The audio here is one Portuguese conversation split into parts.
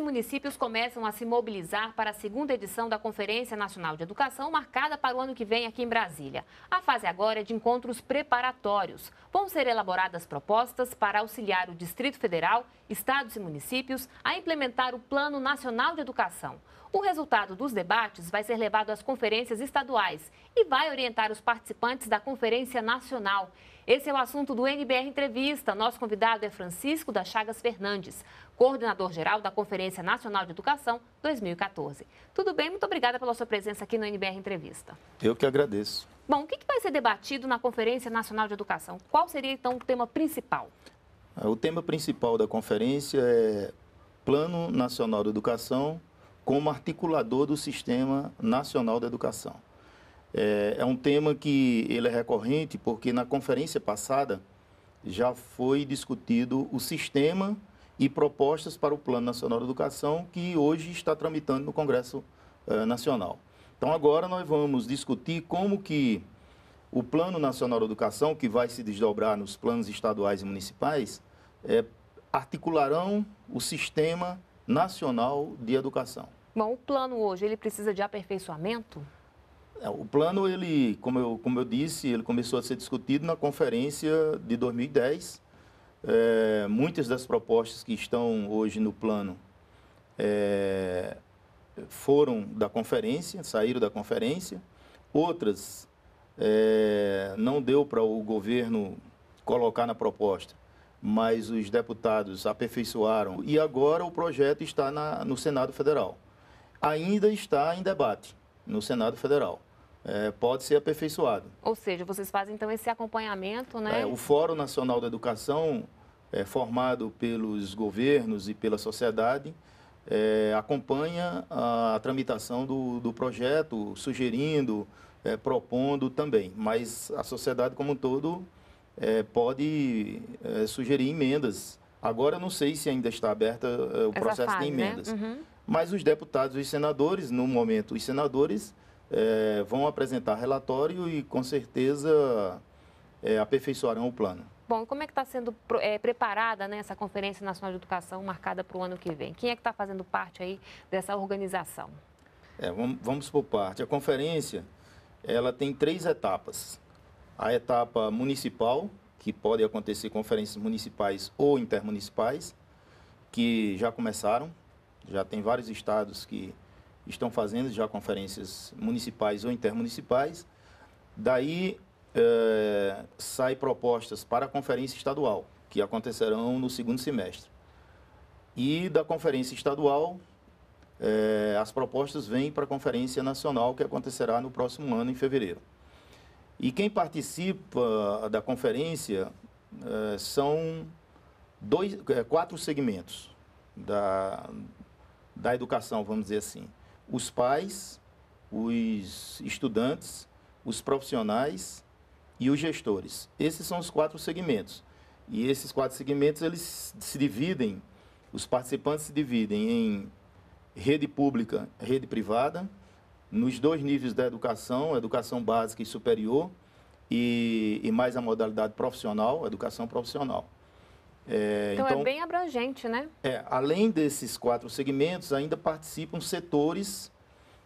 e municípios começam a se mobilizar para a segunda edição da Conferência Nacional de Educação, marcada para o ano que vem aqui em Brasília. A fase agora é de encontros preparatórios. Vão ser elaboradas propostas para auxiliar o Distrito Federal, estados e municípios a implementar o Plano Nacional de Educação. O resultado dos debates vai ser levado às conferências estaduais e vai orientar os participantes da Conferência Nacional. Esse é o assunto do NBR Entrevista. Nosso convidado é Francisco da Chagas Fernandes coordenador-geral da Conferência Nacional de Educação 2014. Tudo bem? Muito obrigada pela sua presença aqui no NBR Entrevista. Eu que agradeço. Bom, o que vai ser debatido na Conferência Nacional de Educação? Qual seria, então, o tema principal? Ah, o tema principal da conferência é Plano Nacional de Educação como articulador do Sistema Nacional de Educação. É, é, um tema que ele é recorrente porque na conferência passada já foi discutido o sistema e propostas para o Plano Nacional de Educação, que hoje está tramitando no Congresso eh, Nacional. Então, agora nós vamos discutir como que o Plano Nacional de Educação, que vai se desdobrar nos planos estaduais e municipais, eh, articularão o Sistema Nacional de Educação. Bom, o plano hoje, ele precisa de aperfeiçoamento? É, o plano, ele, como eu, como eu disse, ele começou a ser discutido na conferência de 2010, é, muitas das propostas que estão hoje no plano é, foram da conferência, saíram da conferência, outras é, não deu para o governo colocar na proposta, mas os deputados aperfeiçoaram e agora o projeto está na, no Senado Federal. Ainda está em debate no Senado Federal é, pode ser aperfeiçoado. Ou seja, vocês fazem então esse acompanhamento, né? É, o Fórum Nacional da Educação, é, formado pelos governos e pela sociedade, é, acompanha a, a tramitação do, do projeto, sugerindo, é, propondo também. Mas a sociedade como um todo é, pode sugerir emendas. Agora, não sei se ainda está aberta o Essa processo fase, de né? emendas. Né? Uhum. Mas os deputados e os senadores, no momento, os senadores é, vão apresentar relatório e com certeza é, aperfeiçoarão o plano. Bom, como é que está sendo é, preparada né, essa Conferência Nacional de Educação marcada para o ano que vem? Quem é que está fazendo parte aí dessa organização? É, vamos, vamos por parte. A conferência ela tem três etapas. A etapa municipal, que pode acontecer conferências municipais ou intermunicipais, que já começaram, já tem vários estados que estão fazendo já conferências municipais ou intermunicipais. Daí é, sai propostas para a conferência estadual, que acontecerão no segundo semestre. E da conferência estadual, é, as propostas vêm para a conferência nacional, que acontecerá no próximo ano, em fevereiro. E quem participa da conferência é, são dois, é, quatro segmentos da, da educação, vamos dizer assim os pais, os estudantes, os profissionais e os gestores. Esses são os quatro segmentos. E esses quatro segmentos eles se dividem, os participantes se dividem em rede pública, rede privada, nos dois níveis da educação, educação básica e superior, e, e mais a modalidade profissional, educação profissional. É, então, é então, é bem abrangente, né? É, além desses quatro segmentos, ainda participam setores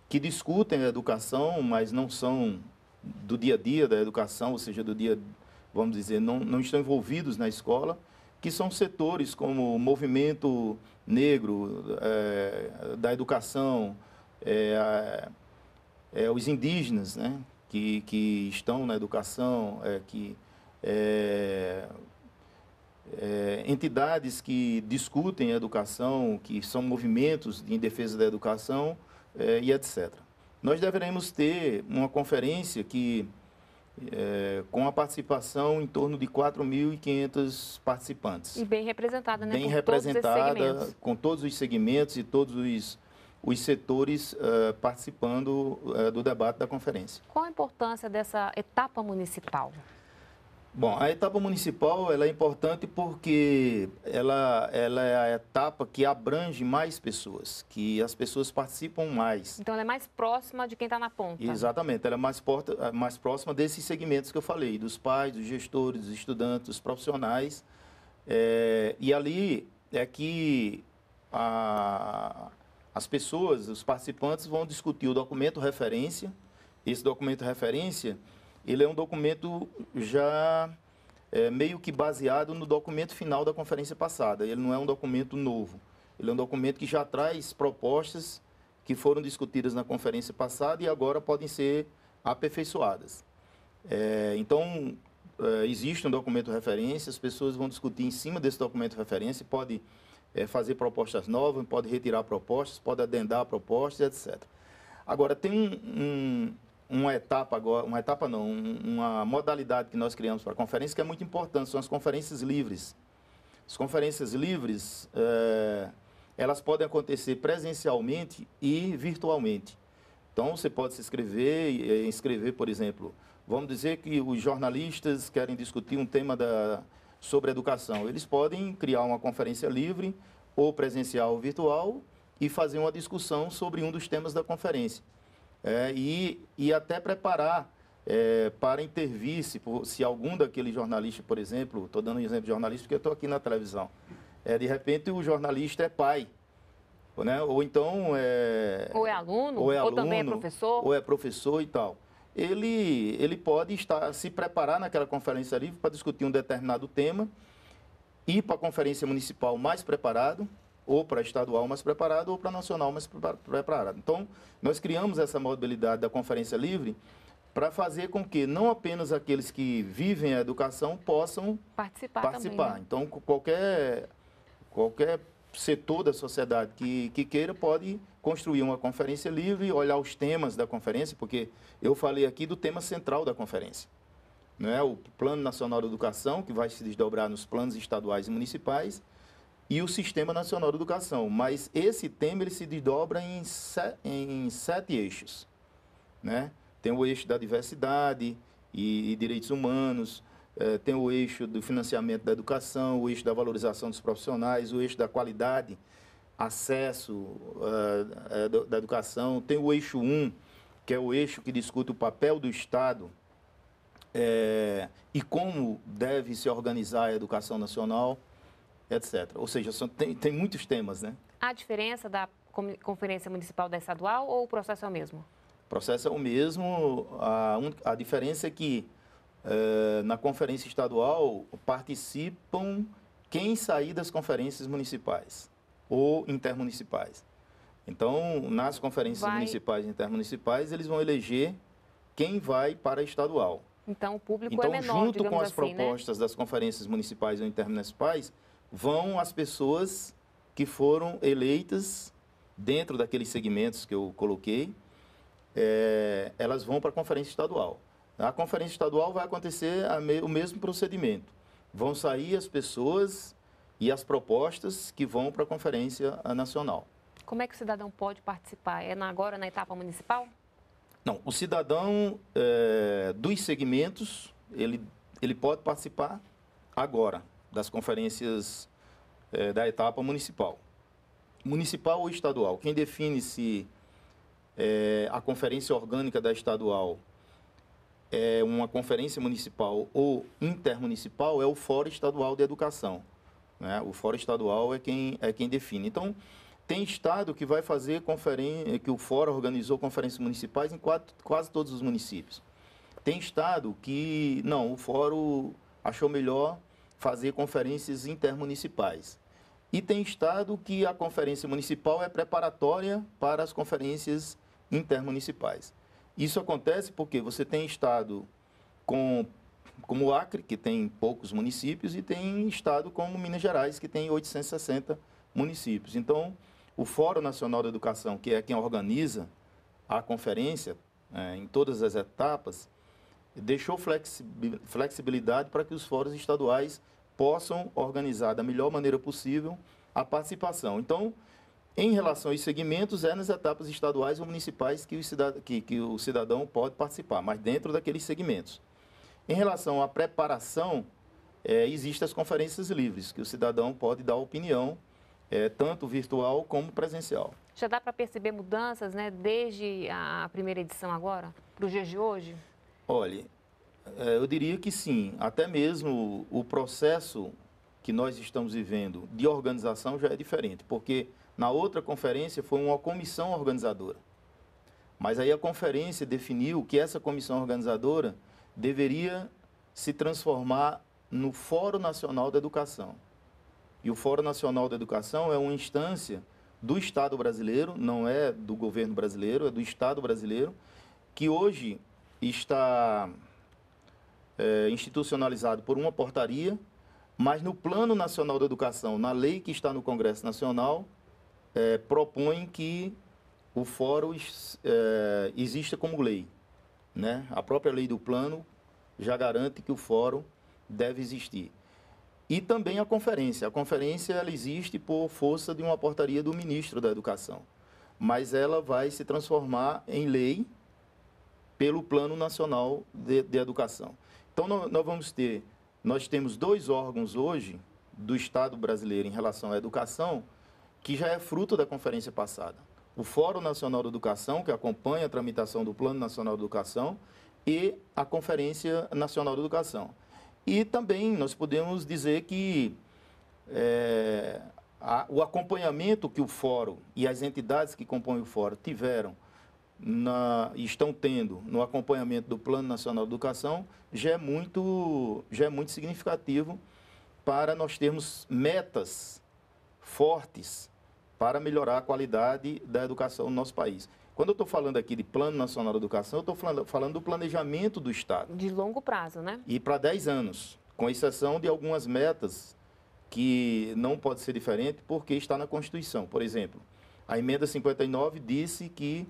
que discutem a educação, mas não são do dia a dia da educação, ou seja, do dia, vamos dizer, não, não estão envolvidos na escola, que são setores como o movimento negro, é, da educação, é, é, os indígenas, né, que, que estão na educação, é, que é, é, entidades que discutem a educação, que são movimentos em defesa da educação é, e etc. Nós deveremos ter uma conferência que, é, com a participação em torno de 4.500 participantes. E bem representada, né? Bem com representada, todos com todos os segmentos e todos os, os setores uh, participando uh, do debate da conferência. Qual a importância dessa etapa municipal? Bom, a etapa municipal ela é importante porque ela, ela é a etapa que abrange mais pessoas, que as pessoas participam mais. Então ela é mais próxima de quem está na ponta. Exatamente, ela é mais, porta, mais próxima desses segmentos que eu falei, dos pais, dos gestores, dos estudantes, dos profissionais. É, e ali é que a, as pessoas, os participantes vão discutir o documento referência. Esse documento referência ele é um documento já é, meio que baseado no documento final da conferência passada. Ele não é um documento novo. Ele é um documento que já traz propostas que foram discutidas na conferência passada e agora podem ser aperfeiçoadas. É, então, é, existe um documento referência, as pessoas vão discutir em cima desse documento referência, pode é, fazer propostas novas, pode retirar propostas, pode adendar propostas, etc. Agora, tem um, uma etapa agora, uma etapa não, uma modalidade que nós criamos para a conferência que é muito importante, são as conferências livres. As conferências livres, é, elas podem acontecer presencialmente e virtualmente. Então, você pode se inscrever, e eh, inscrever, por exemplo, vamos dizer que os jornalistas querem discutir um tema da, sobre educação. Eles podem criar uma conferência livre, ou presencial ou virtual, e fazer uma discussão sobre um dos temas da conferência é, e, e até preparar é, para intervir se, se algum daqueles jornalistas, por exemplo, estou dando um exemplo de jornalista porque eu estou aqui na televisão, é, de repente o jornalista é pai, né? ou então é... Ou é aluno, ou, é aluno, ou também é professor. Ou é professor e tal. Ele, ele pode estar, se preparar naquela conferência livre para discutir um determinado tema, ir para a conferência municipal mais preparado, ou para estadual mais preparado ou para nacional mais preparado. Então, nós criamos essa modalidade da conferência livre para fazer com que não apenas aqueles que vivem a educação possam participar. participar. Também, né? Então, qualquer, qualquer setor da sociedade que, que queira pode construir uma conferência livre, olhar os temas da conferência, porque eu falei aqui do tema central da conferência. Não é o Plano Nacional de Educação, que vai se desdobrar nos planos estaduais e municipais, e o Sistema Nacional de Educação. Mas esse tema ele se desdobra em, se, em sete eixos. Né? Tem o eixo da diversidade e, e direitos humanos, eh, tem o eixo do financiamento da educação, o eixo da valorização dos profissionais, o eixo da qualidade, acesso uh, da educação, tem o eixo 1, que é o eixo que discute o papel do Estado e como deve se organizar a educação nacional etc. Ou seja, tem, tem muitos temas, né? Há diferença da Conferência Municipal da Estadual ou o processo é o mesmo? O processo é o mesmo. A, a diferença é que eh, na Conferência Estadual participam quem sair das conferências municipais ou intermunicipais. Então, nas conferências vai... municipais e intermunicipais, eles vão eleger quem vai para a estadual. Então, o público é então, é menor, Então, junto com as assim, né? propostas né? das conferências municipais ou intermunicipais, vão as pessoas que foram eleitas dentro daqueles segmentos que eu coloquei, é, elas vão para a conferência estadual. A conferência estadual vai acontecer me, o mesmo procedimento. Vão sair as pessoas e as propostas que vão para a conferência nacional. Como é que o cidadão pode participar? É na, agora na etapa municipal? Não, o cidadão é, dos segmentos, ele, ele pode participar agora, das conferências é, da etapa municipal. Municipal ou estadual? Quem define se é, a conferência orgânica da estadual é uma conferência municipal ou intermunicipal é o Fórum Estadual de Educação. Né? O Fórum Estadual é quem, é quem define. Então, tem estado que vai fazer conferência, que o Fórum organizou conferências municipais em quatro, quase todos os municípios. Tem estado que, não, o Fórum achou melhor fazer conferências intermunicipais. E tem estado que a conferência municipal é preparatória para as conferências intermunicipais. Isso acontece porque você tem estado com, como Acre, que tem poucos municípios, e tem estado como Minas Gerais, que tem 860 municípios. Então, o Fórum Nacional da Educação, que é quem organiza a conferência é, em todas as etapas, deixou flexibilidade para que os fóruns estaduais possam organizar da melhor maneira possível a participação. Então, em relação aos segmentos, é nas etapas estaduais ou municipais que o, cidadão, que, que o cidadão pode participar, mas dentro daqueles segmentos. Em relação à preparação, é, existem as conferências livres, que o cidadão pode dar opinião, é, tanto virtual como presencial. Já dá para perceber mudanças né, desde a primeira edição agora, para o dia de hoje? Olhe, é, eu diria que sim. Até mesmo o processo que nós estamos vivendo de organização já é diferente, porque na outra conferência foi uma comissão organizadora. Mas aí a conferência definiu que essa comissão organizadora deveria se transformar no Fórum Nacional da Educação. E o Fórum Nacional da Educação é uma instância do Estado brasileiro, não é do governo brasileiro, é do Estado brasileiro, que hoje está é, institucionalizado por uma portaria, mas no Plano Nacional da Educação, na lei que está no Congresso Nacional, é, propõe que o fórum é, exista como lei. Né? A própria lei do plano já garante que o fórum deve existir. E também a conferência. A conferência ela existe por força de uma portaria do ministro da Educação, mas ela vai se transformar em lei pelo Plano Nacional de, de Educação. Então, nós vamos ter, nós temos dois órgãos hoje do Estado brasileiro em relação à educação, que já é fruto da conferência passada. O Fórum Nacional da Educação, que acompanha a tramitação do Plano Nacional da Educação, e a Conferência Nacional da Educação. E também nós podemos dizer que é, a, o acompanhamento que o Fórum e as entidades que compõem o Fórum tiveram na, estão tendo no acompanhamento do Plano Nacional de Educação já é muito, já é muito significativo para nós termos metas fortes para melhorar a qualidade da educação no nosso país. Quando eu estou falando aqui de Plano Nacional de Educação, eu estou falando, falando do planejamento do Estado. De longo prazo, né? E para 10 anos, com exceção de algumas metas que não pode ser diferente porque está na Constituição. Por exemplo, a emenda 59 disse que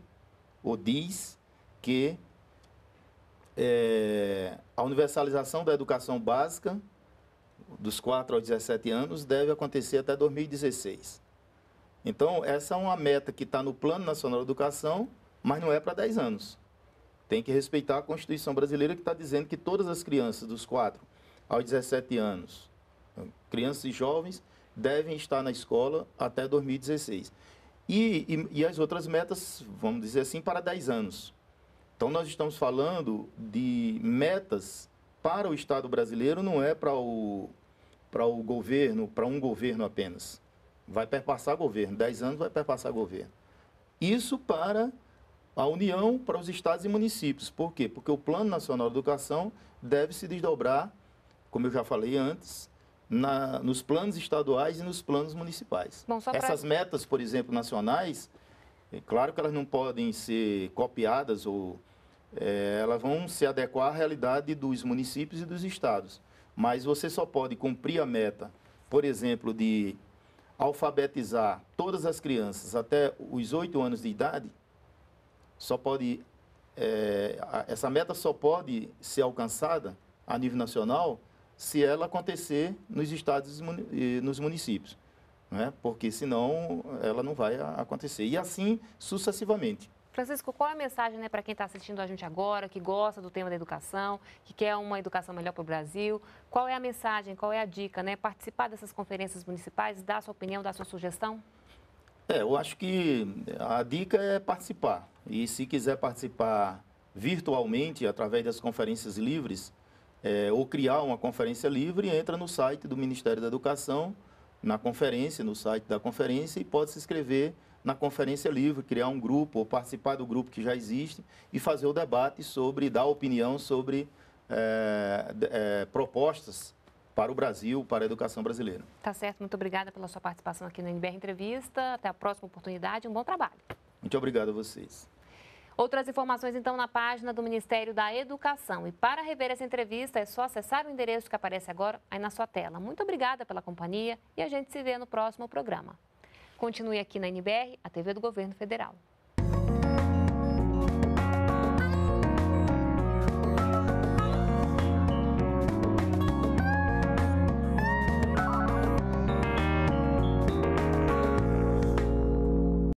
ou diz que é, a universalização da educação básica dos 4 aos 17 anos deve acontecer até 2016. Então, essa é uma meta que está no Plano Nacional de Educação, mas não é para 10 anos. Tem que respeitar a Constituição brasileira que está dizendo que todas as crianças dos 4 aos 17 anos, crianças e jovens, devem estar na escola até 2016. E, e, e as outras metas, vamos dizer assim, para 10 anos. Então, nós estamos falando de metas para o Estado brasileiro, não é para o, para o governo, para um governo apenas. Vai perpassar governo, 10 anos vai perpassar governo. Isso para a União, para os estados e municípios. Por quê? Porque o Plano Nacional de Educação deve se desdobrar, como eu já falei antes, na, nos planos estaduais e nos planos municipais. Bom, Essas metas, por exemplo, nacionais, é claro que elas não podem ser copiadas ou é, elas vão se adequar à realidade dos municípios e dos estados. Mas você só pode cumprir a meta, por exemplo, de alfabetizar todas as crianças até os oito anos de idade, só pode é, essa meta só pode ser alcançada a nível nacional se ela acontecer nos estados e nos municípios, né? porque senão ela não vai acontecer. E assim sucessivamente. Francisco, qual é a mensagem né, para quem está assistindo a gente agora, que gosta do tema da educação, que quer uma educação melhor para o Brasil? Qual é a mensagem, qual é a dica? Né? Participar dessas conferências municipais, dar sua opinião, dar sua sugestão? É, eu acho que a dica é participar. E se quiser participar virtualmente, através das conferências livres, é, ou criar uma conferência livre, entra no site do Ministério da Educação, na conferência, no site da conferência, e pode se inscrever na conferência livre, criar um grupo ou participar do grupo que já existe e fazer o debate sobre, dar opinião sobre é, é, propostas para o Brasil, para a educação brasileira. Tá certo, muito obrigada pela sua participação aqui no NBR Entrevista. Até a próxima oportunidade, um bom trabalho. Muito obrigado a vocês. Outras informações, então, na página do Ministério da Educação. E para rever essa entrevista, é só acessar o endereço que aparece agora aí na sua tela. Muito obrigada pela companhia e a gente se vê no próximo programa. Continue aqui na NBR, a TV do Governo Federal.